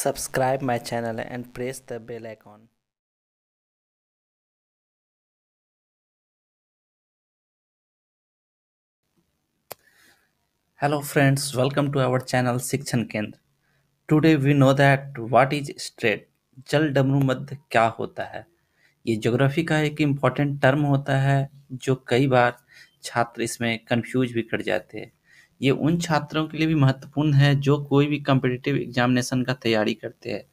Subscribe my channel and press the bell icon. Hello friends, welcome to our channel Sikshan Kendra. Today we know that what is strait, जल डमरू मध्य क्या होता है ये geography का एक इम्पॉर्टेंट टर्म होता है जो कई बार छात्र इसमें कंफ्यूज भी कर जाते हैं ये उन छात्रों के लिए भी महत्वपूर्ण है जो कोई भी कम्पिटिटिव एग्जामिनेशन का तैयारी करते हैं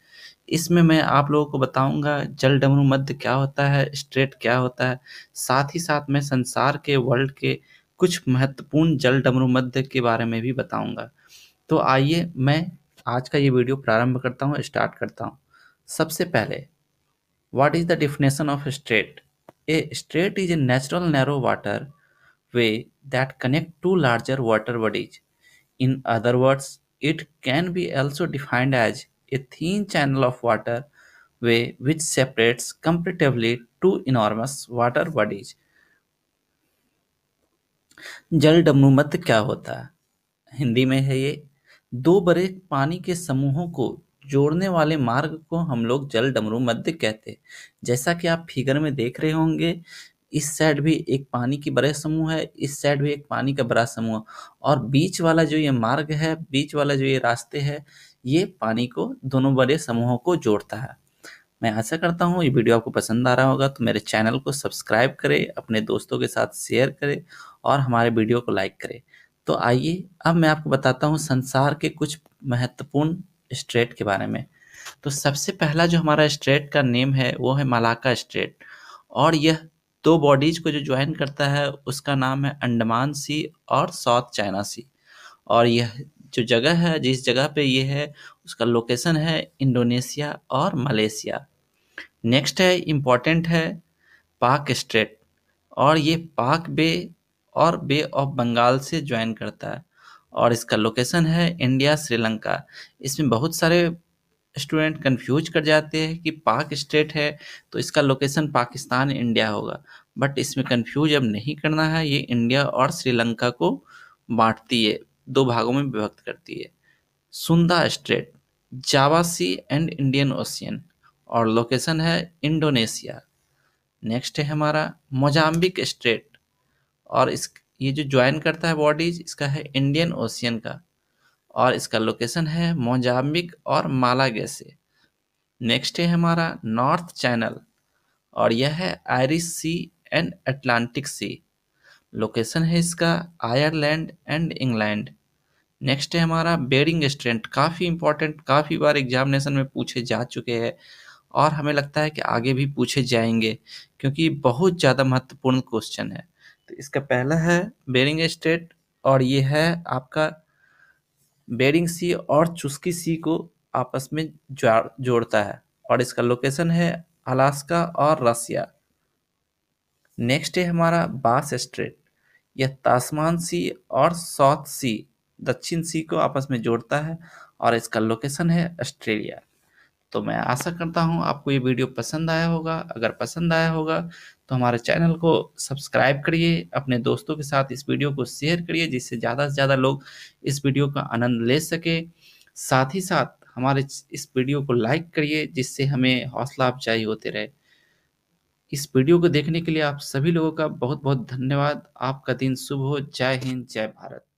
इसमें मैं आप लोगों को बताऊंगा जल डमरू मध्य क्या होता है स्ट्रेट क्या होता है साथ ही साथ मैं संसार के वर्ल्ड के कुछ महत्वपूर्ण जल डमरू मध्य के बारे में भी बताऊंगा तो आइए मैं आज का ये वीडियो प्रारंभ करता हूँ स्टार्ट करता हूँ सबसे पहले what is the definition of strait a strait is a natural narrow water way that connect two larger water bodies. In other words, it can be also defined as a thin channel of water way which separates comparatively two enormous water bodies. जल डमरूमत क्या होता है हिंदी में है ये दो बड़े पानी के समूहों को जोड़ने वाले मार्ग को हम लोग जल डमरू मध्य कहते हैं जैसा कि आप फिगर में देख रहे होंगे इस साइड भी एक पानी की बड़े समूह है इस साइड भी एक पानी का बड़ा समूह और बीच वाला जो ये मार्ग है बीच वाला जो ये रास्ते है ये पानी को दोनों बड़े समूहों को जोड़ता है मैं आशा करता हूँ ये वीडियो आपको पसंद आ रहा होगा तो मेरे चैनल को सब्सक्राइब करें अपने दोस्तों के साथ शेयर करें और हमारे वीडियो को लाइक करें तो आइए अब मैं आपको बताता हूँ संसार के कुछ महत्वपूर्ण स्ट्रेट के बारे में तो सबसे पहला जो हमारा स्ट्रेट का नेम है वो है मलाका स्ट्रेट और यह दो बॉडीज़ को जो ज्वाइन करता है उसका नाम है अंडमान सी और साउथ चाइना सी और यह जो जगह है जिस जगह पे ये है उसका लोकेशन है इंडोनेशिया और मलेशिया नेक्स्ट है इम्पॉर्टेंट है पाक स्ट्रेट और ये पाक बे और बे ऑफ बंगाल से ज्वाइन करता है और इसका लोकेशन है इंडिया श्रीलंका इसमें बहुत सारे स्टूडेंट कंफ्यूज कर जाते हैं कि पाक स्टेट है तो इसका लोकेशन पाकिस्तान इंडिया होगा बट इसमें कंफ्यूज अब नहीं करना है ये इंडिया और श्रीलंका को बांटती है दो भागों में विभक्त करती है Sunda strait Java sea and Indian ocean और लोकेशन है इंडोनेशिया नेक्स्ट है हमारा मोजाम्बिक स्टेट और इस ये जो ज्वाइन करता है बॉडीज इसका है इंडियन ओशियन का और इसका लोकेशन है मोजाम्बिक और मालागेसे नेक्स्ट है हमारा नॉर्थ चैनल और यह है Irish sea and Atlantic sea location है इसका आयरलैंड एंड इंग्लैंड नेक्स्ट है हमारा बेरिंग स्ट्रेंट काफ़ी इंपॉर्टेंट काफ़ी बार एग्जामिनेशन में पूछे जा चुके हैं और हमें लगता है कि आगे भी पूछे जाएंगे क्योंकि बहुत ज़्यादा महत्वपूर्ण क्वेश्चन है तो इसका पहला है बेरिंग स्ट्रेट और ये है आपका बेरिंग सी और चुस्की सी को आपस में जोड़ता है और इसका लोकेशन है अलास्का और रसिया नेक्स्ट है हमारा बास स्ट्रेट यह तासमान सी और साउथ सी दक्षिण सी को आपस में जोड़ता है और इसका लोकेशन है ऑस्ट्रेलिया तो मैं आशा करता हूँ आपको ये वीडियो पसंद आया होगा अगर पसंद आया होगा तो हमारे चैनल को सब्सक्राइब करिए अपने दोस्तों के साथ इस वीडियो को शेयर करिए जिससे ज़्यादा से ज़्यादा लोग इस वीडियो का आनंद ले सके साथ ही साथ हमारे इस वीडियो को लाइक करिए जिससे हमें हौसला अफजाई होते रहे इस वीडियो को देखने के लिए आप सभी लोगों का बहुत बहुत धन्यवाद आपका दिन शुभ हो जय हिंद जय भारत